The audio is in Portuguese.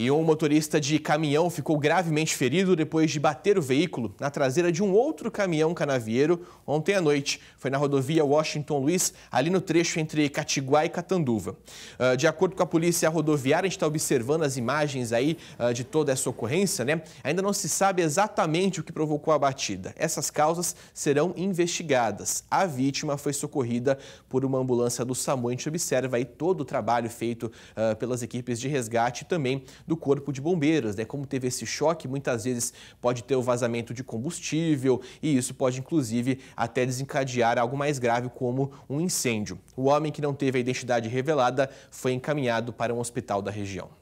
E um motorista de caminhão ficou gravemente ferido depois de bater o veículo na traseira de um outro caminhão canavieiro ontem à noite. Foi na rodovia Washington Luiz, ali no trecho entre Catiguá e Catanduva. Ah, de acordo com a polícia rodoviária, a gente está observando as imagens aí ah, de toda essa ocorrência, né? Ainda não se sabe exatamente o que provocou a batida. Essas causas serão investigadas. A vítima foi socorrida por uma ambulância do SAMU. A gente observa aí todo o trabalho feito ah, pelas equipes de resgate e também do Corpo de Bombeiros. Né? Como teve esse choque, muitas vezes pode ter o vazamento de combustível e isso pode, inclusive, até desencadear algo mais grave, como um incêndio. O homem que não teve a identidade revelada foi encaminhado para um hospital da região.